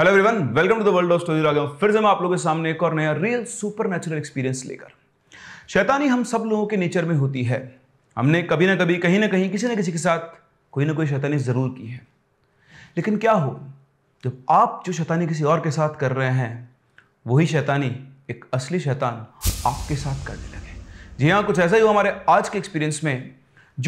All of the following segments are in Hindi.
hello everyone welcome to the world of story आ फिर से मैं आप लोगों के सामने एक और नया रियल सुपर एक्सपीरियंस लेकर शैतानी हम सब लोगों के नेचर में होती है हमने कभी ना कभी कहीं ना कहीं किसी ना किसी के साथ कोई ना कोई शैतानी ज़रूर की है लेकिन क्या हो जब आप जो शैतानी किसी और के साथ कर रहे हैं वही शैतानी एक असली शैतान आपके साथ करने लगे जी हाँ कुछ ऐसा ही हुआ हमारे आज के एक्सपीरियंस में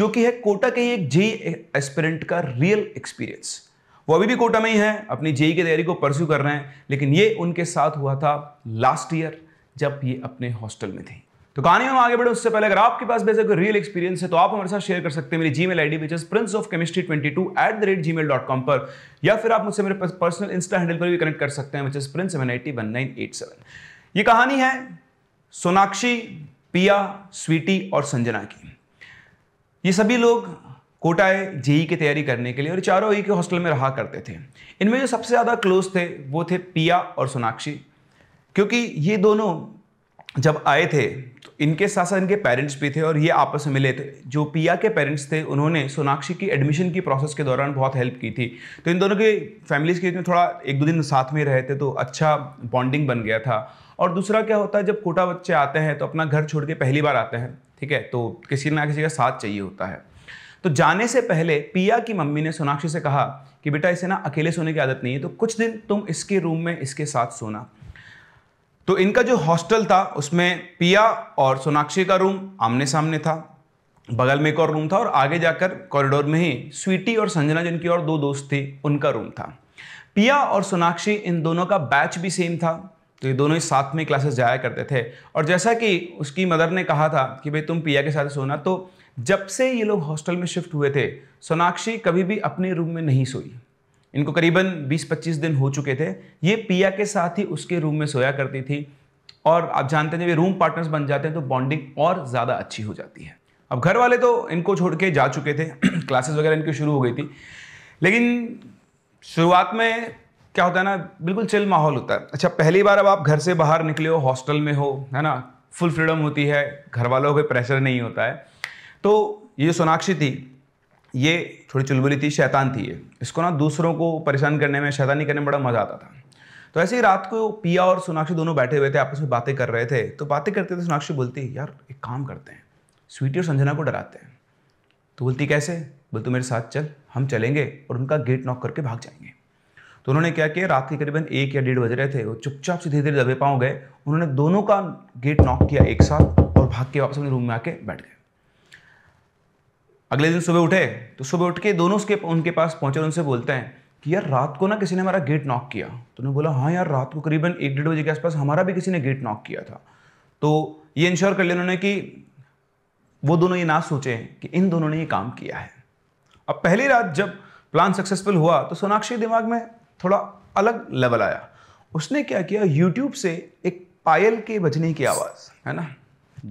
जो कि है कोटा के एक जी एस्पिरेंट का रियल एक्सपीरियंस वो अभी भी कोटा में ही हैं अपनी जेई की तैयारी को परस्यू कर रहे हैं लेकिन ये उनके साथ हुआ था लास्ट ईयर जब ये अपने हॉस्टल में थी तो कहानी हम आगे बढ़े उससे पहले अगर आपके पास बेसिक कोई रियल एक्सपीरियंस है तो आप हमारे साथ शेयर कर सकते हैं मेरी Gmail I D prince of chemistry twenty two at the rate Gmail dot com पर या फिर आप मुझसे मेरे पर्सनल इंस्टा हैंडल पर भी कनेक्ट कर सकते हैं which is prince seven eighty one nine eight seven ये कहानी है सोनाक्षी पिया स्वीटी और संजना की ये सभी लोग कोटा जेई की तैयारी करने के लिए और चारों एक ही हॉस्टल में रहा करते थे इनमें जो सबसे ज़्यादा क्लोज थे वो थे पिया और सोनाक्षी क्योंकि ये दोनों जब आए थे तो इनके साथ साथ इनके पेरेंट्स भी थे और ये आपस में मिले थे जो पिया के पेरेंट्स थे उन्होंने सोनाक्षी की एडमिशन की प्रोसेस के दौरान बहुत हेल्प की थी तो इन दोनों के फैमिलीज़ के बीच में थोड़ा एक दो दिन साथ में रहे थे तो अच्छा बॉन्डिंग बन गया था और दूसरा क्या होता है जब कोटा बच्चे आते हैं तो अपना घर छोड़ के पहली बार आते हैं ठीक है तो किसी ना किसी का साथ चाहिए होता है तो जाने से पहले पिया की मम्मी ने सोनाक्षी से कहा कि बेटा इसे ना अकेले सोने की आदत नहीं है तो कुछ दिन तुम इसके रूम में इसके साथ सोना तो इनका जो हॉस्टल था उसमें पिया और सोनाक्षी का रूम आमने सामने था बगल में एक और रूम था और आगे जाकर कॉरिडोर में ही स्वीटी और संजना जिनकी और दो दोस्त थी उनका रूम था पिया और सोनाक्षी इन दोनों का बैच भी सेम था तो ये दोनों ही साथ में क्लासेस जाया करते थे और जैसा कि उसकी मदर ने कहा था कि भाई तुम पिया के साथ सोना तो जब से ये लोग हॉस्टल में शिफ्ट हुए थे सोनाक्षी कभी भी अपने रूम में नहीं सोई इनको करीबन 20-25 दिन हो चुके थे ये पिया के साथ ही उसके रूम में सोया करती थी और आप जानते हैं जब ये रूम पार्टनर्स बन जाते हैं तो बॉन्डिंग और ज़्यादा अच्छी हो जाती है अब घर वाले तो इनको छोड़ के जा चुके थे क्लासेस वगैरह इनकी शुरू हो गई थी लेकिन शुरुआत में क्या होता है ना बिल्कुल चिल माहौल होता है अच्छा पहली बार अब आप घर से बाहर निकले हो हॉस्टल में हो है ना फुल फ्रीडम होती है घर वालों को प्रेशर नहीं होता है तो ये सोनाक्षी थी ये थोड़ी चुलबुली थी शैतान थी ये इसको ना दूसरों को परेशान करने में शैतानी करने में बड़ा मज़ा आता था तो ऐसे ही रात को पिया और सोनाक्षी दोनों बैठे हुए थे आपस में बातें कर रहे थे तो बातें करते थे सोनाक्षी बोलती यार एक काम करते हैं स्वीटी और संजना को डराते हैं तो बोलती कैसे बोलते मेरे साथ चल हम चलेंगे और उनका गेट नॉक करके भाग जाएंगे तो उन्होंने क्या किया रात के करीबन एक या डेढ़ बज रहे थे वो चुपचाप से धीरे धीरे दबे पाँव गए उन्होंने दोनों का गेट नॉक किया एक साथ और भाग के वापस अपने रूम में आके बैठ गए अगले दिन सुबह उठे तो सुबह उठ के दोनों उसके उनके पास पहुंचे उनसे बोलते हैं कि यार रात को ना किसी ने हमारा गेट नॉक किया तो उन्होंने बोला हाँ यार रात को करीबन एक डेढ़ बजे के आसपास हमारा भी किसी ने गेट नॉक किया था तो ये इंश्योर कर लिया उन्होंने कि वो दोनों ये ना सोचें कि इन दोनों ने ये काम किया है अब पहली रात जब प्लान सक्सेसफुल हुआ तो सोनाक्षी दिमाग में थोड़ा अलग लेवल आया उसने क्या किया यूट्यूब से एक पायल के बजने की आवाज़ है ना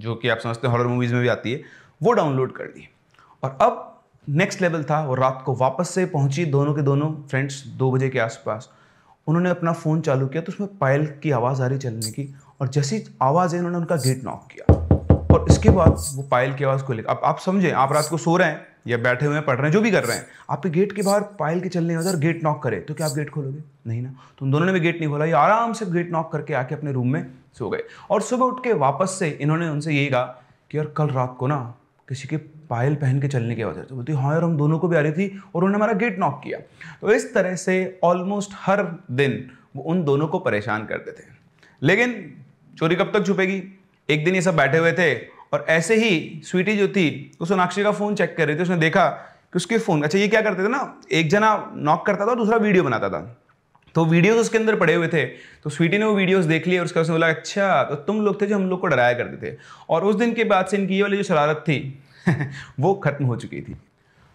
जो कि आप समझते हैं हॉरर मूवीज़ में भी आती है वो डाउनलोड कर दी और अब नेक्स्ट लेवल था वो रात को वापस से पहुंची दोनों के दोनों फ्रेंड्स दो बजे के आसपास उन्होंने अपना फ़ोन चालू किया तो उसमें पायल की आवाज़ आ रही चलने की और जैसी आवाज़ है उन्होंने उनका गेट नॉक किया और इसके बाद वो पायल की आवाज़ को लेकर अब आप समझें आप रात को सो रहे हैं या बैठे हुए हैं पढ़ रहे हैं जो भी कर रहे हैं आपके गेट के बाहर पायल के चलने अगर गेट नॉक करे तो क्या आप गेट खोलोगे नहीं ना तो उन दोनों ने भी गेट नहीं खोला ये आराम से गेट नॉक करके आके अपने रूम में सो गए और सुबह उठ के वापस से इन्होंने उनसे यही कहा कि यार कल रात को ना किसी के पायल पहन के चलने की आवाज़ आई तो बोलती हाँ यार हम दोनों को भी आ रही थी और उन्होंने हमारा गेट नॉक किया तो इस तरह से ऑलमोस्ट हर दिन वो उन दोनों को परेशान करते थे लेकिन चोरी कब तक छुपेगी एक दिन ये सब बैठे हुए थे और ऐसे ही स्वीटी जो थी वो सोनाक्षी का फ़ोन चेक कर रही थी उसने देखा कि उसके फ़ोन अच्छा ये क्या करते थे ना एक जना नॉक करता था और दूसरा वीडियो बनाता था तो वीडियोस उसके अंदर पड़े हुए थे तो स्वीटी ने वो वीडियोस देख लिए और उसका उसने बोला अच्छा तो तुम लोग थे जो हम लोग को डराया करते थे और उस दिन के बाद से इनकी ये वाली जो शरारत थी वो खत्म हो चुकी थी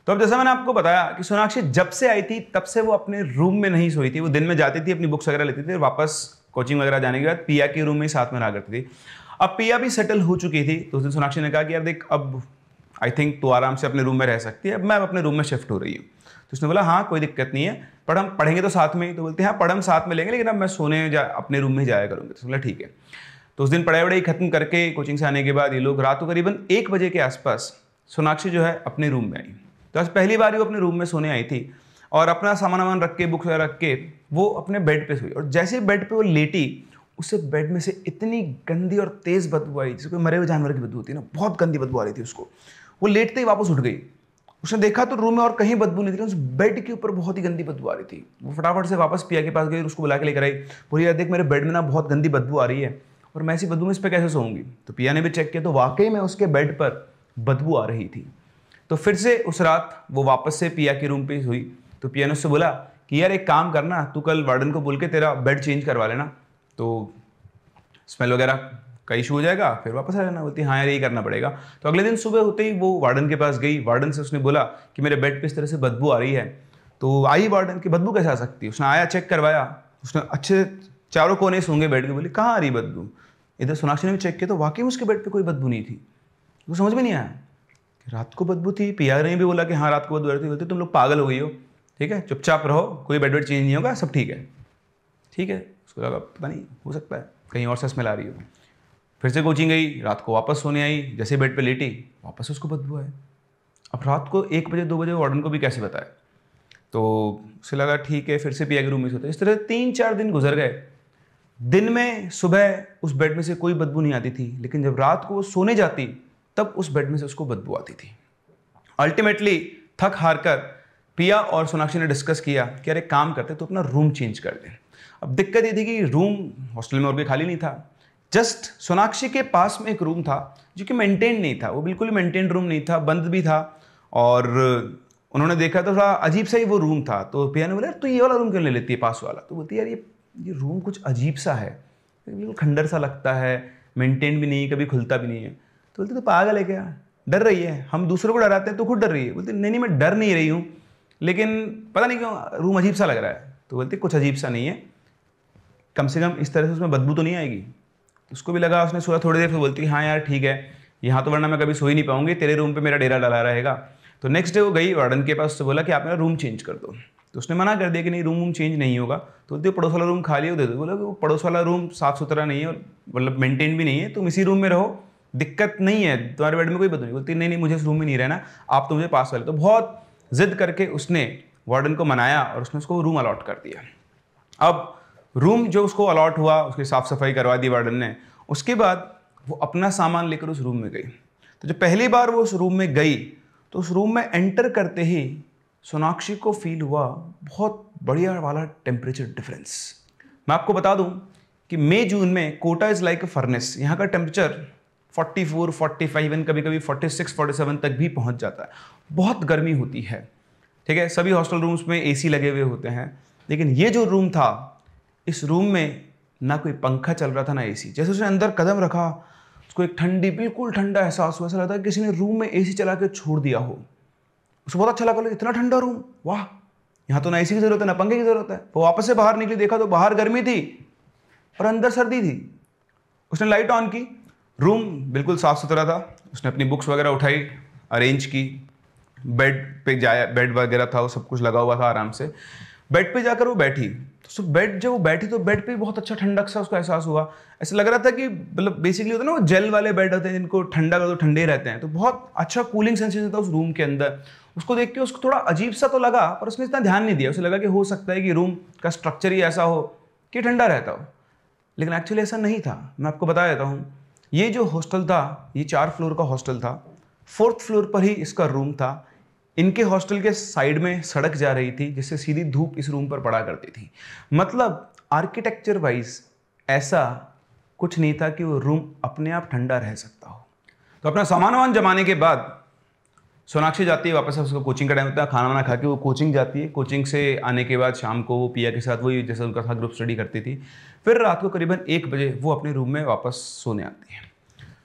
तो अब जैसा मैंने आपको बताया कि सोनाक्षी जब से आई थी तब से वो अपने रूम में नहीं सोई थी वो दिन में जाती थी अपनी बुक्स वगैरह लेती थी और वापस कोचिंग वगैरह जाने के बाद पिया के रूम में ही साथ में रहा करती थी अब पिया भी सेटल हो चुकी थी तो उस दिन सोनाक्षी ने कहा कि यार देख अब आई थिंक तू आराम से अपने रूम में रह सकती है अब मैं अब अपने रूम में शिफ्ट हो रही हूँ तो उसने बोला हाँ कोई दिक्कत नहीं है पर हम पढ़ेंगे तो साथ में ही तो बोलते हैं हाँ पढ़ हम साथ में लेंगे लेकिन अब मैं सोने जा अपने रूम में ही जाया करूँगी तो बोला ठीक है तो उस दिन पढ़ाई वढ़ाई खत्म करके कोचिंग से आने के बाद ये लोग रात को करीबन एक बजे के आसपास सोनाक्षी जो है अपने रूम में आई तो आज पहली बार ही वो अपने रूम में सोने आई थी और अपना सामान वामान रख के बुक्स वगैरह रख के वो अपने बेड पे सोई और जैसे बेड पे वो लेटी उसे बेड में से इतनी गंदी और तेज़ बदबू आई जैसे कोई मरे हुए जानवर की बदबू होती है ना बहुत गंदी बदबू आ रही थी उसको वो लेटते ही वापस उठ गई उसने देखा तो रूम में और कहीं बदबू नहीं थी उस बेड के ऊपर बहुत ही गंदी बदबू आ रही थी वो फटाफट से वापस पिया के पास गई उसको बुला के लेकर आई बोली यार देख मेरे बेड में ना बहुत गंदी बदबू आ रही है और मैं ऐसी बदबू में इस पर कैसे सोऊंगी तो पिया ने भी चेक किया तो वाकई में उसके बेड पर बदबू आ रही थी तो फिर से उस रात वो वापस से पिया के रूम पे हुई तो पिया ने उससे बोला कि यार एक काम करना तू कल वार्डन को बोल के तेरा बेड चेंज करवा लेना तो स्मेल वगैरह का इशू हो जाएगा फिर वापस आ जाना बोलती हाँ यार यही करना पड़ेगा तो अगले दिन सुबह होते ही वो वार्डन के पास गई वार्डन से उसने बोला कि मेरे बेड पे इस तरह से बदबू आ रही है तो आई वार्डन की बदबू कैसे आ सकती है उसने आया चेक करवाया उसने अच्छे चारों कोने सूंगे बेड के बोले कहाँ आ रही बदबू इधर सोनाक्षी ने भी चेक किया तो वाकई में उसके बेड पे कोई बदबू नहीं थी वो समझ में नहीं आया कि रात को बदबू थी पी ने भी बोला कि हाँ रात को बदबू रहती बोलते तुम लोग पागल हो गई हो ठीक है चुपचाप रहो कोई बेड वेड चेंज नहीं होगा सब ठीक है ठीक है उसको लगा पता नहीं हो सकता है कहीं और से स्मेल आ रही हो फिर से कोचिंग गई रात को वापस सोने आई जैसे बेड पे लेटी वापस उसको बदबू आए अब रात को एक बजे दो बजे वार्डन को भी कैसे बताया तो उसे लगा ठीक है फिर से पिया के रूम में सोते इस तरह तीन चार दिन गुजर गए दिन में सुबह उस बेड में से कोई बदबू नहीं आती थी लेकिन जब रात को वो सोने जाती तब उस बेड में से उसको बदबू आती थी अल्टीमेटली थक हार कर पिया और सोनाक्षी ने डिस्कस किया कि अरे काम करते तो अपना रूम चेंज कर ले अब दिक्कत ये थी कि रूम हॉस्टल में और भी खाली नहीं था जस्ट सोनाक्षी के पास में एक रूम था जो कि मेंटेन नहीं था वो बिल्कुल मेंटेन रूम नहीं था बंद भी था और उन्होंने देखा तो थोड़ा अजीब सा ही वो रूम था तो पिया ने बोला यार तू ये वाला रूम क्यों ले लेती है पास वाला तो बोलती यार ये ये रूम कुछ अजीब सा है बिल्कुल खंडर सा लगता है मेंटेन भी नहीं कभी खुलता भी नहीं है तो बोलते तो पागल है क्या डर रही है हम दूसरों को डराते हैं तो खुद डर रही है बोलते नहीं नहीं मैं डर नहीं रही हूँ लेकिन पता नहीं क्यों रूम अजीब सा लग रहा है तो बोलते कुछ अजीब सा नहीं है कम से कम इस तरह से उसमें बदबू तो नहीं आएगी उसको भी लगा उसने सोया थोड़ी देर फिर बोलती हाँ यार ठीक है यहाँ तो वरना मैं कभी सो ही नहीं पाऊँगी तेरे रूम पर मेरा डेरा डाला रहेगा तो नेक्स्ट डे वो गई वार्डन के पास उससे बोला कि आप मेरा रूम चेंज कर दो तो उसने मना कर दिया कि नहीं रूम वूम चेंज नहीं होगा तो बोलते पड़ोस वाला रूम खाली हो दे दो बोले वो पड़ोस वाला रूम साफ़ सुथरा नहीं है मतलब मेंटेन भी नहीं है तुम इसी रूम में रहो दिक्कत नहीं है तुम्हारे बेड में कोई बदल नहीं बोलती नहीं नहीं मुझे इस रूम में नहीं रहना आप तो मुझे पास वाले तो बहुत जिद करके उसने वार्डन को मनाया और उसने उसको रूम अलॉट कर दिया अब रूम जो उसको अलॉट हुआ उसकी साफ़ सफाई करवा दी वार्डन ने उसके बाद वो अपना सामान लेकर उस रूम में गई तो जब पहली बार वो उस रूम में गई तो उस रूम में एंटर करते ही सोनाक्षी को फील हुआ बहुत बढ़िया वाला टेम्परेचर डिफरेंस मैं आपको बता दूं कि मई जून में Kota is like a furnace यहाँ का टेम्परेचर 44, 45 एंड कभी कभी 46, 47 तक भी पहुँच जाता है बहुत गर्मी होती है ठीक है सभी हॉस्टल रूम्स में एसी लगे हुए होते हैं लेकिन ये जो रूम था इस रूम में ना कोई पंखा चल रहा था ना एसी जैसे उसने अंदर कदम रखा उसको एक ठंडी बिल्कुल ठंडा एहसास हुआ ऐसा लगता है किसी ने रूम में एसी चला के छोड़ दिया हो उसको बहुत अच्छा लगा इतना ठंडा रूम वाह यहाँ तो ना एसी की ज़रूरत है ना पंखे की ज़रूरत है वो वापस से बाहर निकली देखा तो बाहर गर्मी थी और अंदर सर्दी थी उसने लाइट ऑन की रूम बिल्कुल साफ़ सुथरा था उसने अपनी बुक्स वगैरह उठाई अरेंज की बेड पे जाया बेड वगैरह था वो सब कुछ लगा हुआ था आराम से बेड पे जाकर वो बैठी तो सो बेड जब वो बैठी तो बेड पे बहुत अच्छा ठंडक सा उसको एहसास हुआ ऐसा लग रहा था कि मतलब बेसिकली होता है ना वो जेल वाले बेड होते हैं जिनको ठंडा कर दो तो ठंडे रहते हैं तो बहुत अच्छा कूलिंग सेंसेशन था उस रूम के अंदर उसको देख के उसको थोड़ा अजीब सा तो लगा पर उसने इतना ध्यान नहीं दिया उसे लगा कि हो सकता है कि रूम का स्ट्रक्चर ही ऐसा हो कि ठंडा रहता हो लेकिन एक्चुअली ऐसा नहीं था मैं आपको बता देता हूँ ये जो हॉस्टल था ये चार फ्लोर का हॉस्टल था फोर्थ फ्लोर पर ही इसका रूम था इनके हॉस्टल के साइड में सड़क जा रही थी जिससे सीधी धूप इस रूम पर पड़ा करती थी मतलब आर्किटेक्चर वाइज ऐसा कुछ नहीं था कि वो रूम अपने आप ठंडा रह सकता हो तो अपना सामान वामान जमाने के बाद सोनाक्षी जाती है वापस उसको कोचिंग का टाइम होता है खाना वाना खा के वो कोचिंग जाती है कोचिंग से आने के बाद शाम को वो पिया के साथ वही जैसे उनका साथ ग्रुप स्टडी करती थी फिर रात को करीबन एक बजे वो अपने रूम में वापस सोने आती है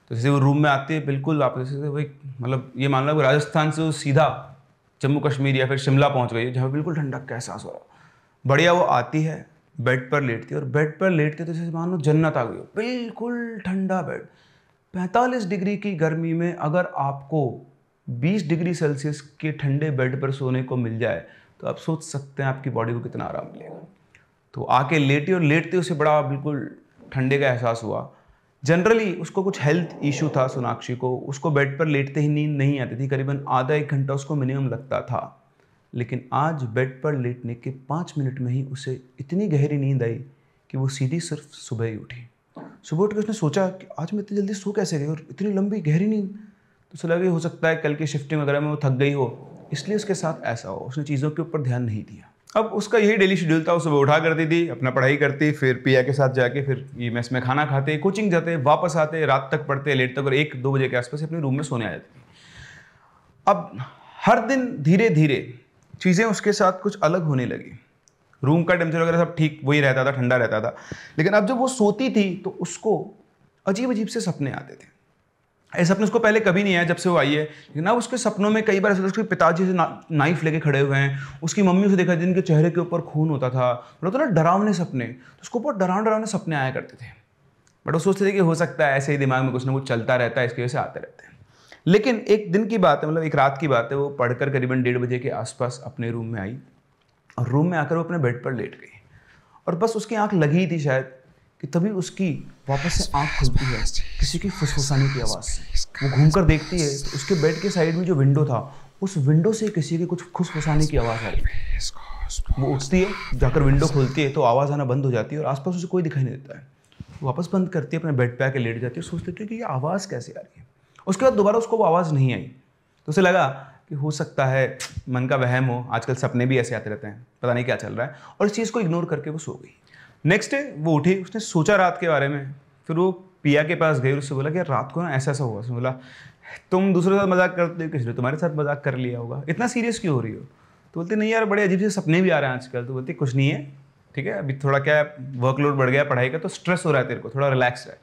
तो जैसे वो रूम में आती है बिल्कुल वापस जैसे वही मतलब ये मान लो राजस्थान से वो सीधा जम्मू कश्मीर या फिर शिमला पहुंच गई है जहाँ बिल्कुल ठंडक का एहसास हो रहा बढ़िया वो आती है बेड पर लेटती है और बेड पर लेटते तो जैसे मानो जन्नत आ गई हो बिल्कुल ठंडा बेड 45 डिग्री की गर्मी में अगर आपको 20 डिग्री सेल्सियस के ठंडे बेड पर सोने को मिल जाए तो आप सोच सकते हैं आपकी बॉडी को कितना आराम मिलेगा तो आके लेटी और लेटते उसे बड़ा बिल्कुल ठंडे का एहसास हुआ जनरली उसको कुछ हेल्थ इशू था सोनाक्षी को उसको बेड पर लेटते ही नींद नहीं आती थी करीबन आधा एक घंटा उसको मिनिमम लगता था लेकिन आज बेड पर लेटने के पाँच मिनट में ही उसे इतनी गहरी नींद आई कि वो सीधी सिर्फ सुबह ही उठी सुबह उठ के उसने सोचा कि आज मैं इतनी जल्दी सो कैसे गई और इतनी लंबी गहरी नींद तो उसे लगे हो सकता है कल की शिफ्टिंग वगैरह में वो थक गई हो इसलिए उसके साथ ऐसा हो उसने चीज़ों के ऊपर ध्यान नहीं दिया अब उसका यही डेली शेड्यूल था सुबह उठा करती थी अपना पढ़ाई करती फिर पिया के साथ जाके फिर ई मैस में खाना खाते कोचिंग जाते वापस आते रात तक पढ़ते लेट तक और एक दो बजे के आसपास अपने रूम में सोने आ जाते अब हर दिन धीरे धीरे चीज़ें उसके साथ कुछ अलग होने लगी रूम का टेम्परेचर वगैरह सब ठीक वही रहता था ठंडा रहता था लेकिन अब जब वो सोती थी तो उसको अजीब अजीब से सपने आते थे ऐसे सपने उसको पहले कभी नहीं आया जब से वो आई है लेकिन ना उसके सपनों में कई बार ऐसे उसके पिताजी से ना, नाइफ लेके खड़े हुए हैं उसकी मम्मी उसे देखा जिनके चेहरे के ऊपर खून होता था बोला मतलब तो ना डरावने सपने तो उसको बहुत डरावने डरावने सपने आया करते थे बट वो सोचते थे कि हो सकता है ऐसे ही दिमाग में कुछ ना कुछ चलता रहता है इसकी वजह से आते रहते हैं लेकिन एक दिन की बात है मतलब एक रात की बात है वो पढ़कर करीबन डेढ़ बजे के आसपास अपने रूम में आई और रूम में आकर वो अपने बेड पर लेट गई और बस उसकी आँख लगी थी शायद कि तभी उसकी वापस से आँख खुलती है किसी की फुसफुसाने की आवाज़ से वो घूम कर देखती है तो उसके बेड के साइड में जो विंडो था उस विंडो से किसी की कुछ खुसफुसाने की आवाज़ आई वो उठती है जाकर विंडो खोलती है तो आवाज़ आना बंद हो जाती है और आसपास उसे कोई दिखाई नहीं देता है वापस बंद करती है अपने बेड पे आके लेट जाती है सोच लेती है कि ये आवाज़ कैसे आ रही है उसके बाद दोबारा उसको वो आवाज़ नहीं आई तो उसे लगा कि हो सकता है मन का वहम हो आजकल सपने भी ऐसे आते रहते हैं पता नहीं क्या चल रहा है और इस चीज़ को इग्नोर करके वो सो गई नेक्स्ट डे वो उठी उसने सोचा रात के बारे में फिर वो पिया के पास गई उससे बोला कि रात को ना ऐसा ऐसा हुआ उसने बोला तुम दूसरे साथ मजाक करते हो किसी ने तुम्हारे साथ मजाक कर लिया होगा इतना सीरियस क्यों हो रही हो तो बोलते नहीं यार बड़े अजीब से सपने भी आ रहे हैं आजकल तो बोलते कुछ नहीं है ठीक है अभी थोड़ा क्या वर्कलोड बढ़ गया पढ़ाई का तो स्ट्रेस हो रहा है तेरे को थोड़ा रिलैक्स है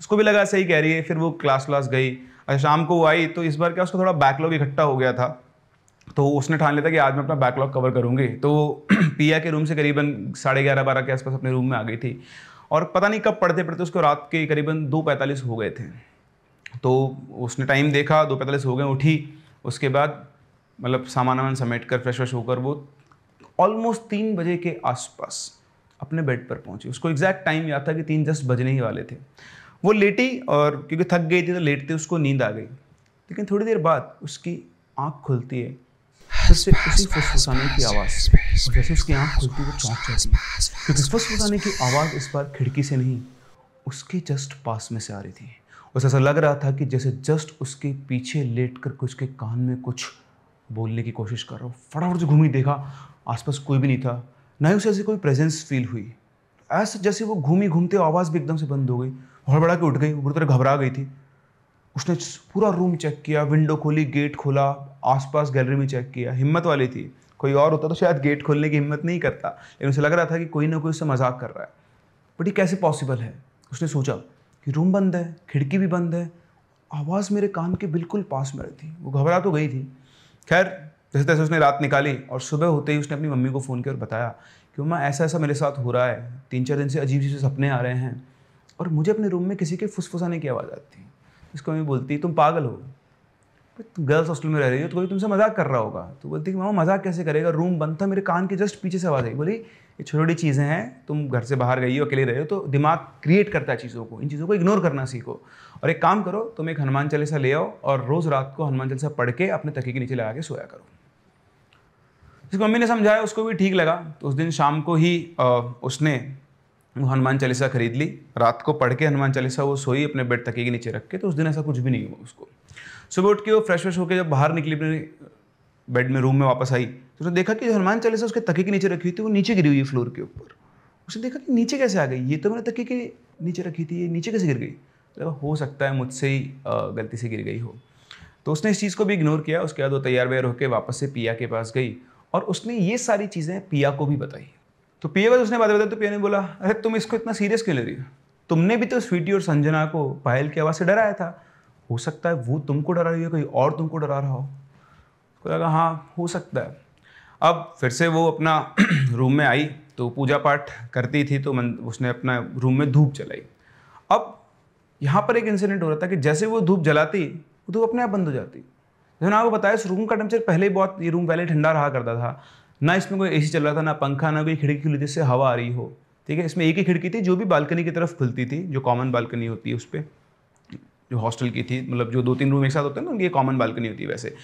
उसको भी लगा सही कह रही है फिर वो क्लास व्लास गई अच्छा शाम को वो आई तो इस बार क्या उसका थोड़ा बैकलॉग इकट्ठा हो गया था तो उसने ठान लिया था कि आज मैं अपना बैकलॉग कवर करूँगी तो पिया के रूम से करीबन साढ़े ग्यारह बारह के आसपास अपने रूम में आ गई थी और पता नहीं कब पढ़ते पढ़ते उसको रात के करीबन दो पैंतालीस हो गए थे तो उसने टाइम देखा दो पैंतालीस हो गए उठी उसके बाद मतलब सामान वामान समेट कर फ्रेश व्रेश होकर वो ऑलमोस्ट तीन बजे के आसपास अपने बेड पर पहुंची उसको एग्जैक्ट टाइम याद था कि तीन जस्ट बजने ही वाले थे वो लेटी और क्योंकि थक गई थी तो लेटते उसको नींद आ गई लेकिन थोड़ी देर बाद उसकी आँख खुलती है इस बार खिड़की से नहीं उसके जस्ट पास में से आ रही थी उसे ऐसा लग रहा था कि जैसे जस्ट उसके पीछे लेट कर उसके कान में कुछ बोलने की कोशिश कर रहा हूँ फटाफट से घूमी देखा आसपास कोई भी नहीं था ना ही उसे ऐसी कोई प्रेजेंस फील हुई ऐसे जैसे वो घूमी घूमते आवाज़ भी एकदम से बंद हो गई हड़बड़ा के उठ गई बुरी तरह घबरा गई थी उसने पूरा रूम चेक किया विंडो खोली गेट खोला आसपास गैलरी में चेक किया हिम्मत वाली थी कोई और होता तो शायद गेट खोलने की हिम्मत नहीं करता लेकिन उसे लग रहा था कि कोई ना कोई उससे मजाक कर रहा है बट ये कैसे पॉसिबल है उसने सोचा कि रूम बंद है खिड़की भी बंद है आवाज़ मेरे कान के बिल्कुल पास में थी वो घबरा तो गई थी खैर जैसे तैसे उसने रात निकाली और सुबह होते ही उसने अपनी मम्मी को फ़ोन किया और बताया कि मम्मा ऐसा ऐसा मेरे साथ हो रहा है तीन चार दिन से अजीब से सपने आ रहे हैं और मुझे अपने रूम में किसी के फुसफुसाने की आवाज़ आती है इसको मम्मी बोलती तुम पागल हो तुम गर्ल्स हॉस्टल में रह रही हो तो कोई तुमसे मजाक कर रहा होगा तो बोलती कि मामा मजाक कैसे करेगा रूम बंद था मेरे कान के जस्ट पीछे से आवाज़ आई बोली ये छोटी छोटी चीज़ें हैं तुम घर से बाहर गई हो अकेले रहे हो तो दिमाग क्रिएट करता है चीज़ों को इन चीज़ों को इग्नोर करना सीखो और एक काम करो तुम एक हनुमान चालीसा ले आओ और रोज़ रात को हनुमान चालीसा पढ़ के अपने तके के नीचे लगा के सोया करो जिसको मम्मी ने समझाया उसको भी ठीक लगा तो उस दिन शाम को ही उसने हनुमान चालीसा खरीद ली रात को पढ़ के हनुमान चालीसा वो सोई अपने बेड तके के नीचे रख के तो उस दिन ऐसा कुछ भी नहीं हुआ उसको सुबह उठ के वो फ्रेश व्रेश होकर जब बाहर निकली अपने बेड में रूम में वापस आई तो उसने देखा कि हनुमान चालीसा उसके तके के नीचे रखी हुई थी वो नीचे गिरी हुई है फ्लोर के ऊपर उसने देखा कि नीचे कैसे आ गई ये तो मैंने तके के नीचे रखी थी ये नीचे कैसे गिर गई तो हो सकता है मुझसे ही गलती से गिर गई हो तो उसने इस चीज़ को भी इग्नोर किया उसके बाद वो तैयार वैयार होकर वापस से पिया के पास गई और उसने ये सारी चीज़ें पिया को भी बताई तो पीए का उसने बात बताया तो पीए ने बोला अरे तुम इसको इतना सीरियस क्यों ले रही हो तुमने भी तो स्वीटी और संजना को पायल की आवाज़ से डराया था हो सकता है वो तुमको डरा रही हो कोई और तुमको डरा रहा हो उसको लगा हाँ हो सकता है अब फिर से वो अपना रूम में आई तो पूजा पाठ करती थी तो उसने अपना रूम में धूप जलाई अब यहाँ पर एक इंसिडेंट हो रहा था कि जैसे वो धूप जलाती वो धूप अपने आप बंद हो जाती जैसे आपको बताया इस रूम का टेम्परेचर पहले ही बहुत ये रूम पहले ठंडा रहा करता था ना इसमें कोई एसी चल रहा था ना पंखा ना कोई खिड़की खुली जिससे हवा आ रही हो ठीक है इसमें एक ही खिड़की थी जो भी बालकनी की तरफ खुलती थी जो कॉमन बालकनी होती है उस पर जो हॉस्टल की थी मतलब जो दो तीन रूम एक साथ होते हैं ना उनकी कॉमन बालकनी होती है वैसे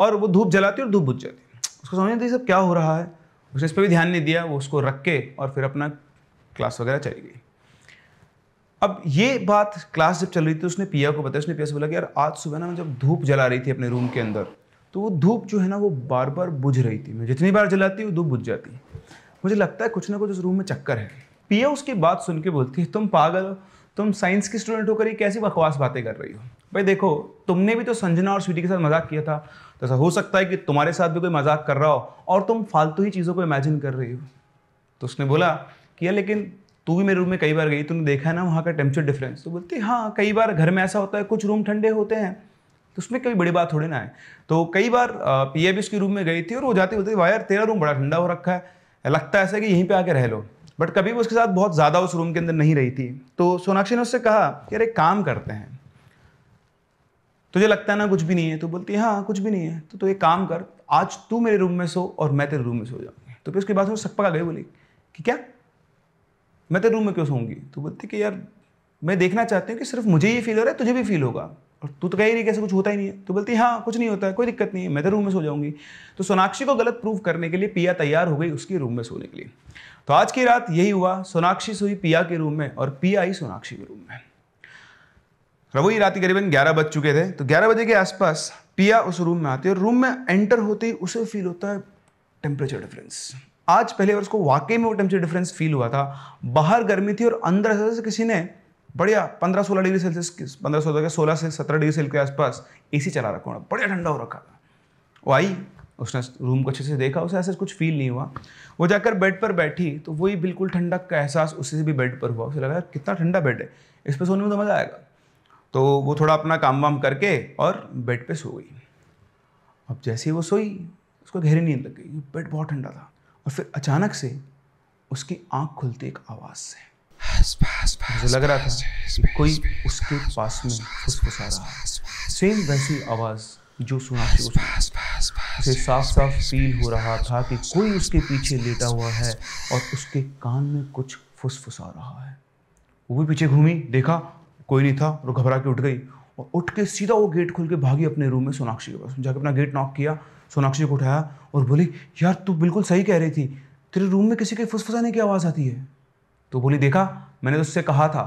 और वो धूप जलाती और धूप बुझ जाती उसको समझ नहीं सब क्या हो रहा है उसने इस पर भी ध्यान नहीं दिया वो उसको रख के और फिर अपना क्लास वगैरह चली गई अब ये बात क्लास जब चल रही थी तो उसने पिया को बताया उसने पिया से बोला कि यार आज सुबह ना मैं जब धूप जला रही थी अपने रूम के अंदर तो वो धूप जो है ना वो बार बार बुझ रही थी मैं जितनी बार जलाती हूँ धूप बुझ जाती मुझे लगता है कुछ ना कुछ उस रूम में चक्कर है पिया उसकी बात सुन के बोलती है तुम पागल हो तुम साइंस की स्टूडेंट होकर ये कैसी बकवास बातें कर रही हो भाई देखो तुमने भी तो संजना और स्वीटी के साथ मजाक किया था तो ऐसा हो सकता है कि तुम्हारे साथ भी कोई मजाक कर रहा हो और तुम फालतू ही चीज़ों को इमेजिन कर रही हो तो उसने बोला कि यार लेकिन तू भी मेरे रूम में कई बार गई तूने देखा है ना वहाँ का टेम्परेचर डिफरेंस तो बोलती हाँ कई बार घर में ऐसा होता है कुछ रूम ठंडे होते हैं तो उसमें कभी बड़ी बात थोड़ी ना है तो कई बार पी एफ के रूम में गई थी और वो जाते बोलते वायर तेरा रूम बड़ा ठंडा हो रखा है लगता है ऐसा कि यहीं पर आके रह लो बट कभी वो उसके साथ बहुत ज़्यादा उस रूम के अंदर नहीं रही थी तो सोनाक्षी ने उससे कहा कि अरे काम करते हैं तुझे लगता है ना कुछ भी नहीं है तो बोलती है हाँ कुछ भी नहीं है तो तू तो एक काम कर आज तू मेरे रूम में सो और मैं तेरे रूम में सो जाऊँगी तो फिर उसके बाद वो पका गई बोली कि क्या मैं तेरे रूम में क्यों सोऊंगी तो बोलती कि यार मैं देखना चाहती हूँ कि सिर्फ मुझे ये फील हो रहा है तुझे भी फील होगा और तू तो कह रही कैसे कुछ होता ही नहीं है तो बोलती हाँ कुछ नहीं होता है कोई दिक्कत नहीं है मैं तो रूम में सो जाऊंगी तो सोनाक्षी को गलत प्रूफ करने के लिए पिया तैयार हो गई उसके रूम में सोने के लिए तो आज की रात यही हुआ सोनाक्षी सोई पिया के रूम में और पिया आई सोनाक्षी के रूम में रवोई रात करीबन ग्यारह बज चुके थे तो ग्यारह बजे के आसपास पिया उस रूम में आती है और रूम में एंटर होते ही उसे फील होता है टेम्परेचर डिफरेंस आज पहले बार उसको वाकई में वो टेम्परेचर डिफरेंस फील हुआ था बाहर गर्मी थी और अंदर ऐसा किसी ने बढ़िया पंद्रह सोलह डिग्री सेल्सियस पंद्रह सोलह तो सोलह से सत्रह डिग्री सेल्सियस के आसपास ए सी चला रखा होना बढ़िया ठंडा हो रखा था वो आई उसने रूम को अच्छे से देखा उसे ऐसा कुछ फील नहीं हुआ वो जाकर बेड पर बैठी तो वही बिल्कुल ठंडक का एहसास उसी से भी बेड पर हुआ उसे लगा कितना ठंडा बेड है इस पर सोने में तो मज़ा आएगा तो वो थोड़ा अपना काम वाम करके और बेड पर सो गई अब जैसे ही वो सोई उसको गहरी नींद लग गई बेड बहुत ठंडा था और फिर अचानक से उसकी आँख खुलती एक आवाज़ से मुझे लग रहा था कि कोई उसके पास में फुसफुसा रहा है सेम वैसी आवाज़ जो सुना थी उसे साफ साफ फील हो रहा था कि कोई उसके पीछे लेटा हुआ है और उसके कान में कुछ फुसफुसा रहा है वो भी पीछे घूमी देखा कोई नहीं था और घबरा के उठ गई और उठ के सीधा वो गेट खोल के भागी अपने रूम में सोनाक्षी के पास जाके अपना गेट नॉक किया सोनाक्षी को उठाया और बोली यार तू बिल्कुल सही कह रही थी तेरे रूम में किसी के फुसफुसाने की आवाज़ आती है तो बोली देखा मैंने तो उससे कहा था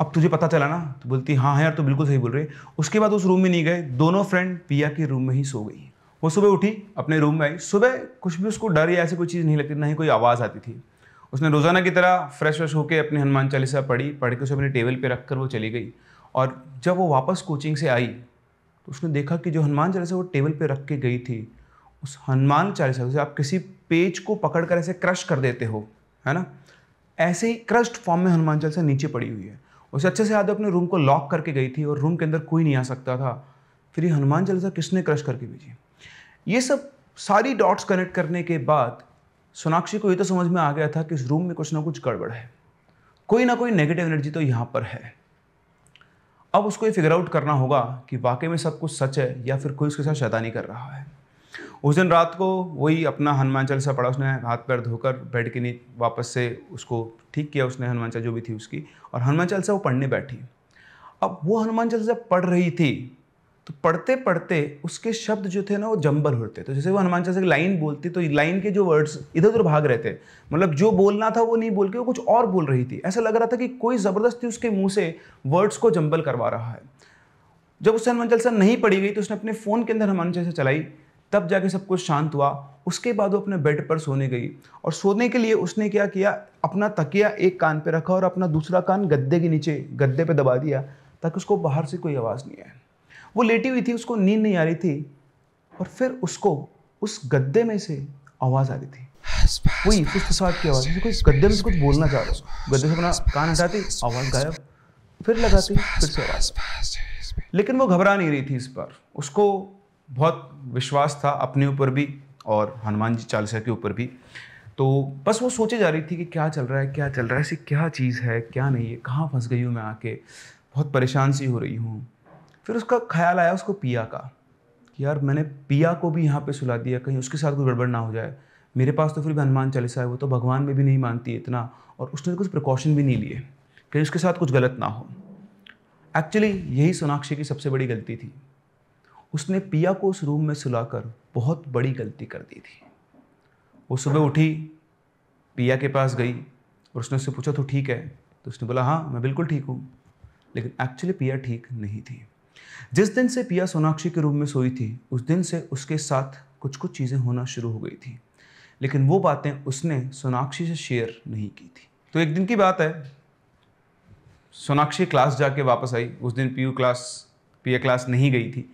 अब तुझे पता चला ना तो बोलती हाँ, हाँ यार तो बिल्कुल सही बोल रहे उसके बाद उस रूम में नहीं गए दोनों फ्रेंड पिया के रूम में ही सो गई वो सुबह उठी अपने रूम में आई सुबह कुछ भी उसको डर या ऐसी कोई चीज़ नहीं लगती ना ही कोई आवाज़ आती थी उसने रोज़ाना की तरह फ्रेश व्रेश होकर अपने हनुमान चालीसा पढ़ी पढ़ के उसे अपने टेबल पर रख कर वो चली गई और जब वो वापस कोचिंग से आई तो उसने देखा कि जो हनुमान चालीसा वो टेबल पर रख के गई थी उस हनुमान चालीसा से आप किसी पेज को पकड़ कर ऐसे क्रश कर देते हो है ना ऐसे ही क्रस्ट फॉर्म में हनुमान चालीसा नीचे पड़ी हुई है उसे अच्छे से याद अपने रूम को लॉक करके गई थी और रूम के अंदर कोई नहीं आ सकता था फिर ये हनुमान चालीसा किसने क्रश करके भेजी ये सब सारी डॉट्स कनेक्ट करने के बाद सोनाक्षी को ये तो समझ में आ गया था कि इस रूम में कुछ ना कुछ गड़बड़ है कोई ना कोई नेगेटिव एनर्जी तो यहाँ पर है अब उसको ये फिगर आउट करना होगा कि वाकई में सब कुछ सच है या फिर कोई उसके साथ शैतानी कर रहा है उस दिन रात को वही अपना हनुमान चालीसा पढ़ा उसने हाथ पैर धोकर बेड के नीचे वापस से उसको ठीक किया उसने हनुमान चालीसा जो भी थी उसकी और हनुमान चालीसा वो पढ़ने बैठी अब वो हनुमान चालीसा पढ़ रही थी तो पढ़ते पढ़ते उसके शब्द जो थे ना वो जंबल होते तो जैसे वो हनुमान चालीसा की लाइन बोलती तो लाइन के जो वर्ड्स इधर उधर भाग रहे थे मतलब जो बोलना था वो नहीं बोल के वो कुछ और बोल रही थी ऐसा लग रहा था कि कोई ज़बरदस्ती उसके मुंह से वर्ड्स को जंबल करवा रहा है जब उससे हनुमान चालीसा नहीं पढ़ी गई तो उसने अपने फ़ोन के अंदर हनुमान चालीसा चलाई तब जाके सब कुछ शांत हुआ उसके बाद वो अपने बेड पर सोने गई और सोने के लिए उसने क्या किया अपना तकिया एक कान पे रखा और अपना दूसरा कान गद्दे के नीचे गद्दे पे दबा दिया ताकि उसको बाहर से कोई आवाज़ नहीं आए वो लेटी हुई थी उसको नींद नहीं आ रही थी और फिर उसको उस गद्दे में से आवाज़ आ रही थी कोई फुसफुसाहट की आवाज़ कोई गद्दे में से कुछ बोलना चाह रहा उसको गद्दे से अपना कान हटाती आवाज़ गायब फिर लगाती फिर से आवाज़ लेकिन वो घबरा नहीं रही थी इस पर उसको बहुत विश्वास था अपने ऊपर भी और हनुमान जी चालीसा के ऊपर भी तो बस वो सोचे जा रही थी कि क्या चल रहा है क्या चल रहा है ऐसी क्या चीज़ है क्या नहीं है कहाँ फंस गई हूँ मैं आके बहुत परेशान सी हो रही हूँ फिर उसका ख्याल आया उसको पिया का कि यार मैंने पिया को भी यहाँ पे सुला दिया कहीं उसके साथ कोई गड़बड़ ना हो जाए मेरे पास तो फिर भी हनुमान चालीसा है वो तो भगवान में भी नहीं मानती इतना और उसने कुछ प्रिकॉशन भी नहीं लिए कहीं उसके साथ कुछ गलत ना हो एक्चुअली यही सोनाक्षी की सबसे बड़ी गलती थी उसने पिया को उस रूम में सुलाकर बहुत बड़ी गलती कर दी थी वो सुबह उठी पिया के पास गई और उसने उससे पूछा तो ठीक है तो उसने बोला हाँ मैं बिल्कुल ठीक हूँ लेकिन एक्चुअली पिया ठीक नहीं थी जिस दिन से पिया सोनाक्षी के रूम में सोई थी उस दिन से उसके साथ कुछ कुछ चीज़ें होना शुरू हो गई थी लेकिन वो बातें उसने सोनाक्षी से शेयर नहीं की थी तो एक दिन की बात है सोनाक्षी क्लास जाके वापस आई उस दिन पीयू क्लास पिया क्लास नहीं गई थी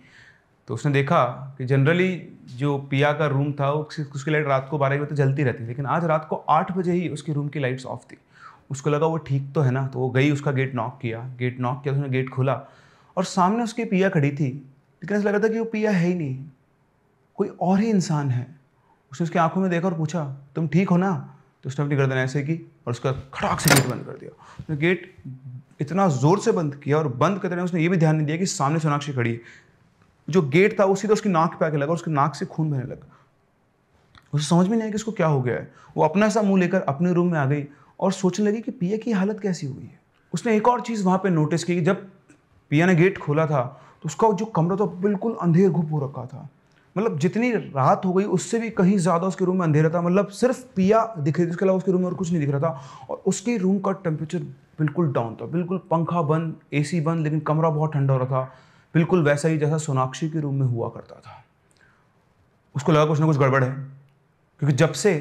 तो उसने देखा कि जनरली जो पिया का रूम था उसकी लाइट रात को बारह बजे तो जलती रहती लेकिन आज रात को आठ बजे ही उसके रूम की लाइट्स ऑफ थी उसको लगा वो ठीक तो है ना तो वो गई उसका गेट नॉक किया गेट नॉक किया उसने गेट खोला और सामने उसकी पिया खड़ी थी लेकिन ऐसा लगा था कि वो पिया है ही नहीं कोई और ही इंसान है उसने उसकी आंखों में देखा और पूछा तुम ठीक हो ना तो उसने अपनी गर्दन ऐसे की और उसका खड़ाक से गेट बंद कर दिया उसने गेट इतना ज़ोर से बंद किया और बंद करते उसने ये भी ध्यान नहीं दिया कि सामने सोनाक्षी खड़ी है जो गेट था वो सीधा उसकी नाक पे आके लगा उसकी नाक से खून बहने लगा उसे समझ में नहीं आया कि इसको क्या हो गया है वो अपना सा मुंह लेकर अपने रूम में आ गई और सोचने लगी कि पिया की हालत कैसी हुई है उसने एक और चीज़ वहाँ पर नोटिस की जब पिया ने गेट खोला था तो उसका जो कमरा था बिल्कुल अंधेर घुप हो रखा था मतलब जितनी रात हो गई उससे भी कहीं ज़्यादा उसके रूम में अंधेरा था मतलब सिर्फ पिया दिख रही थी उसके अलावा उसके रूम में और कुछ नहीं दिख रहा था और उसके रूम का टेम्परेचर बिल्कुल डाउन था बिल्कुल पंखा बंद एसी बंद लेकिन कमरा बहुत ठंडा हो रहा था बिल्कुल वैसा ही जैसा सोनाक्षी के रूम में हुआ करता था उसको लगा कुछ ना कुछ गड़बड़ है क्योंकि जब से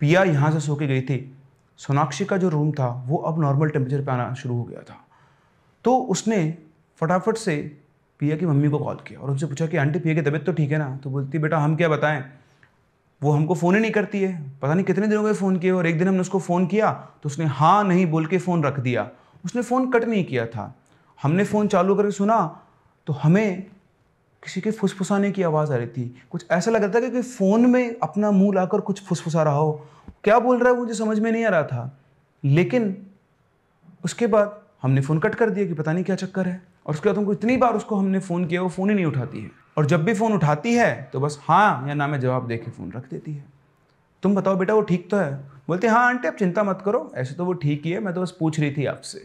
पिया यहाँ से सो के गई थी सोनाक्षी का जो रूम था वो अब नॉर्मल टेम्परेचर पर आना शुरू हो गया था तो उसने फटाफट से पिया की मम्मी को कॉल किया और उनसे पूछा कि आंटी पिया की तबीयत तो ठीक है ना तो बोलती बेटा हम क्या बताएं वो हमको फ़ोन ही नहीं करती है पता नहीं कितने दिनों के फ़ोन किए और एक दिन हमने उसको फ़ोन किया तो उसने हाँ नहीं बोल के फ़ोन रख दिया उसने फ़ोन कट नहीं किया था हमने फ़ोन चालू करके सुना तो हमें किसी के फुसफुसाने की आवाज़ आ रही थी कुछ ऐसा लग रहा था कि कोई फ़ोन में अपना मुंह लाकर कुछ फुसफुसा रहा हो क्या बोल रहा है मुझे समझ में नहीं आ रहा था लेकिन उसके बाद हमने फ़ोन कट कर दिया कि पता नहीं क्या चक्कर है और उसके बाद हमको इतनी बार उसको हमने फ़ोन किया वो फ़ोन ही नहीं उठाती है और जब भी फ़ोन उठाती है तो बस हाँ या ना मैं जवाब दे के फ़ोन रख देती है तुम बताओ बेटा वो ठीक तो है बोलते हाँ आंटी आप चिंता मत करो ऐसे तो वो ठीक ही है मैं तो बस पूछ रही थी आपसे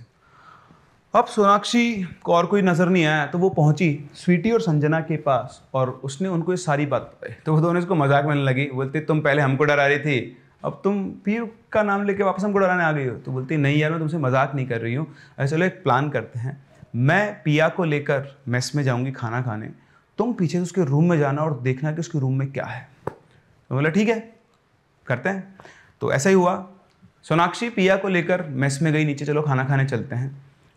अब सोनाक्षी को और कोई नज़र नहीं आया तो वो पहुंची स्वीटी और संजना के पास और उसने उनको ये सारी बात बताई तो वो दोनों इसको मजाक में लगी बोलते तुम पहले हमको डरा रही थी अब तुम पीर का नाम लेके वापस हमको डराने आ गई हो तो बोलती नहीं यार मैं तुमसे मजाक नहीं कर रही हूँ ऐसे चलो एक प्लान करते हैं मैं पिया को लेकर मेस में जाऊँगी खाना खाने तुम पीछे से उसके रूम में जाना और देखना कि उसके रूम में क्या है तो बोला ठीक है करते हैं तो ऐसा ही हुआ सोनाक्षी पिया को लेकर मेस में गई नीचे चलो खाना खाने चलते हैं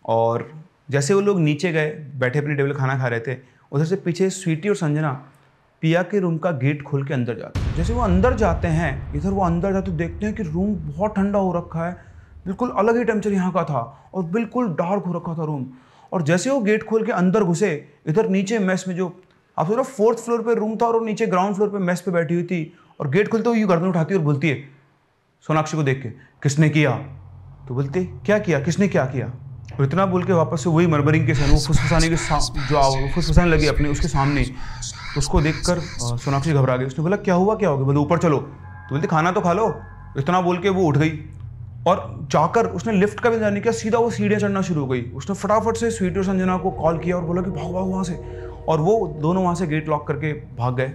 और जैसे वो लोग नीचे गए बैठे अपने टेबल खाना खा रहे थे उधर से पीछे स्वीटी और संजना पिया के रूम का गेट खोल के अंदर जाते हैं जैसे वो अंदर जाते हैं इधर वो अंदर जाते देखते हैं कि रूम बहुत ठंडा हो रखा है बिल्कुल अलग ही टेम्परेचर यहाँ का था और बिल्कुल डार्क हो रखा था रूम और जैसे वो गेट खोल के अंदर घुसे इधर नीचे मेस में जो आप सोच रहे फोर्थ फ्लोर पर रूम था और नीचे ग्राउंड फ्लोर पर मेस पर बैठी हुई थी और गेट खुलते हुए यूँ गर्दन उठाती है और बोलती है सोनाक्षी को देख के किसने किया तो बोलते क्या किया किसने क्या किया और इतना बोल के वापस से वही मरमरिंग के सन वो फुसफुसाने के जो फुसफुसाने लगी अपने उसके सामने तो उसको देख कर सोनाक्षी घबरा गई उसने बोला क्या हुआ क्या हो गया बोले ऊपर चलो तो बोलते खाना तो खा लो तो इतना बोल के वो उठ गई और जाकर उसने लिफ्ट का भी जाने किया सीधा वो सीढ़ियाँ चढ़ना शुरू हो गई उसने फटाफट से स्वीट और संजना को कॉल किया और बोला कि भाग भाग वहाँ से और वो दोनों वहाँ से गेट लॉक करके भाग गए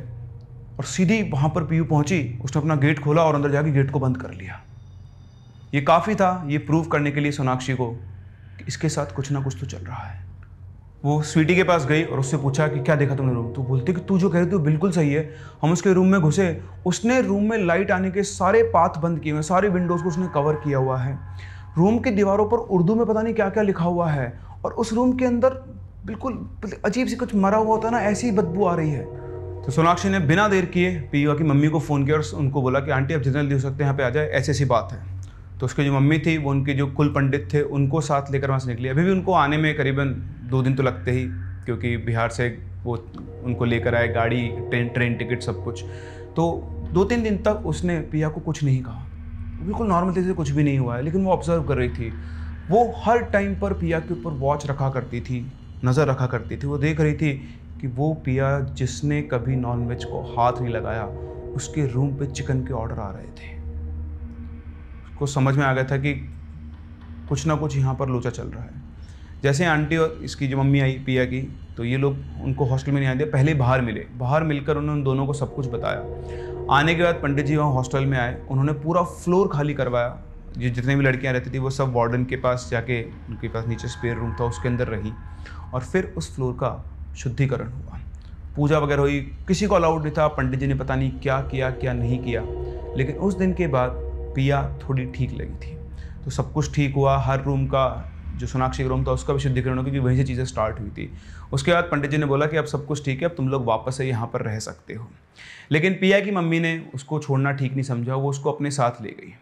और सीधी वहाँ पर पीयू पहुँची उसने अपना गेट खोला और अंदर जाके गेट को बंद कर लिया ये काफ़ी था ये प्रूव करने के लिए सोनाक्षी को इसके साथ कुछ ना कुछ तो चल रहा है वो स्वीटी के पास गई और उससे पूछा कि क्या देखा तुमने रूम तो बोलती कि तू जो कह रही थी बिल्कुल सही है हम उसके रूम में घुसे उसने रूम में लाइट आने के सारे पाथ बंद किए हुए सारे विंडोज़ को उसने कवर किया हुआ है रूम की दीवारों पर उर्दू में पता नहीं क्या क्या लिखा हुआ है और उस रूम के अंदर बिल्कुल अजीब सी कुछ मरा हुआ होता है ना ऐसी ही बदबू आ रही है तो सोनाक्षी ने बिना देर किए पीवा की मम्मी को फ़ोन किया और उनको बोला कि आंटी आप जितना जल्दी हो सकते हैं यहाँ पे आ जाए ऐसी ऐसी बात है तो उसकी जो मम्मी थी वो उनके जो कुल पंडित थे उनको साथ लेकर वहाँ से निकली अभी भी उनको आने में करीबन दो दिन तो लगते ही क्योंकि बिहार से वो उनको लेकर आए गाड़ी ट्रेन ट्रेन टिकट सब कुछ तो दो तीन दिन तक उसने पिया को कुछ नहीं कहा बिल्कुल नॉर्मल तरीके से कुछ भी नहीं हुआ है लेकिन वो ऑब्जर्व कर रही थी वो हर टाइम पर पिया के ऊपर वॉच रखा करती थी नज़र रखा करती थी वो देख रही थी कि वो पिया जिसने कभी नॉनवेज को हाथ नहीं लगाया उसके रूम पे चिकन के ऑर्डर आ रहे थे को समझ में आ गया था कि कुछ ना कुछ यहाँ पर लोचा चल रहा है जैसे आंटी और इसकी जो मम्मी आई पिया की तो ये लोग उनको हॉस्टल में नहीं आते पहले बाहर मिले बाहर मिलकर उन्होंने दोनों को सब कुछ बताया आने के बाद पंडित जी वहाँ हॉस्टल में आए उन्होंने पूरा फ्लोर खाली करवाया जो जितने भी लड़कियाँ रहती थी वो सब वार्डन के पास जाके उनके पास नीचे स्पेयर रूम था उसके अंदर रही और फिर उस फ्लोर का शुद्धिकरण हुआ पूजा वगैरह हुई किसी को अलाउड नहीं था पंडित जी ने पता नहीं क्या किया क्या नहीं किया लेकिन उस दिन के बाद पिया थोड़ी ठीक लगी थी तो सब कुछ ठीक हुआ हर रूम का जो सोनाक्षी रूम था उसका भी शुद्धिकरण हो क्योंकि वहीं से चीज़ें स्टार्ट हुई थी उसके बाद पंडित जी ने बोला कि अब सब कुछ ठीक है अब तुम लोग वापस से यहाँ पर रह सकते हो लेकिन पिया की मम्मी ने उसको छोड़ना ठीक नहीं समझा वो उसको अपने साथ ले गई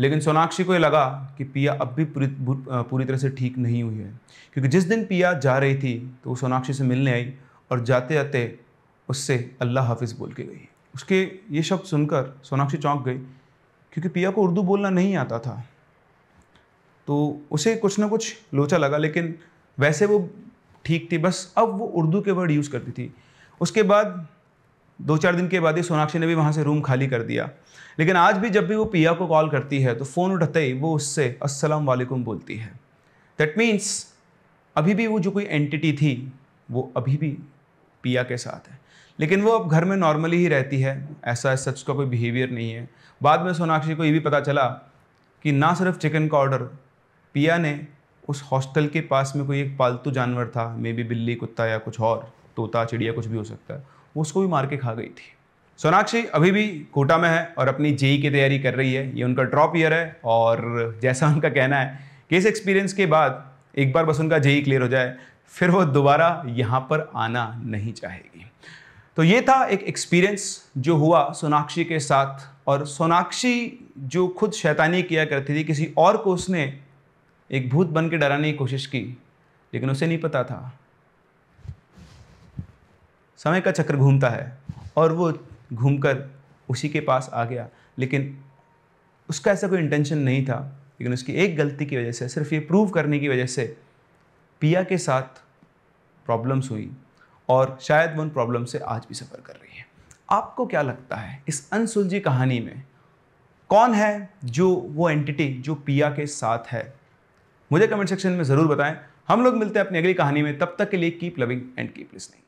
लेकिन सोनाक्षी को ये लगा कि पिया अब भी पूरी पूरी तरह से ठीक नहीं हुई है क्योंकि जिस दिन पिया जा रही थी तो वो सोनाक्षी से मिलने आई और जाते जाते उससे अल्लाह हाफिज़ बोल के गई उसके ये शब्द सुनकर सोनाक्षी चौंक गई क्योंकि पिया को उर्दू बोलना नहीं आता था तो उसे कुछ ना कुछ लोचा लगा लेकिन वैसे वो ठीक थी बस अब वो उर्दू के वर्ड यूज़ करती थी उसके बाद दो चार दिन के बाद ही सोनाक्षी ने भी वहाँ से रूम खाली कर दिया लेकिन आज भी जब भी वो पिया को कॉल करती है तो फ़ोन उठाते ही वो उससे अस्सलाम वालेकुम बोलती है दैट मीन्स अभी भी वो जो कोई एंटिटी थी वो अभी भी पिया के साथ है लेकिन वो अब घर में नॉर्मली ही रहती है ऐसा सच का कोई बिहेवियर नहीं है बाद में सोनाक्षी को ये भी पता चला कि ना सिर्फ चिकन का ऑर्डर पिया ने उस हॉस्टल के पास में कोई एक पालतू जानवर था मे बी बिल्ली कुत्ता या कुछ और तोता चिड़िया कुछ भी हो सकता है उसको भी मार के खा गई थी सोनाक्षी अभी भी कोटा में है और अपनी जेई की तैयारी कर रही है ये उनका ड्रॉप ईयर है और जैसा उनका कहना है कि इस एक्सपीरियंस के बाद एक बार बस उनका जेई क्लियर हो जाए फिर वो दोबारा यहाँ पर आना नहीं चाहेगी तो ये था एक एक्सपीरियंस जो हुआ सोनाक्षी के साथ और सोनाक्षी जो खुद शैतानी किया करती थी किसी और को उसने एक भूत बन के डराने की कोशिश की लेकिन उसे नहीं पता था समय का चक्र घूमता है और वो घूमकर उसी के पास आ गया लेकिन उसका ऐसा कोई इंटेंशन नहीं था लेकिन उसकी एक गलती की वजह से सिर्फ ये प्रूव करने की वजह से पिया के साथ प्रॉब्लम्स हुई और शायद वो उन प्रॉब्लम से आज भी सफ़र कर रही है आपको क्या लगता है इस अनसुलझी कहानी में कौन है जो वो एंटिटी जो पिया के साथ है मुझे कमेंट सेक्शन में ज़रूर बताएं हम लोग मिलते हैं अपनी अगली कहानी में तब तक के लिए keep loving and keep listening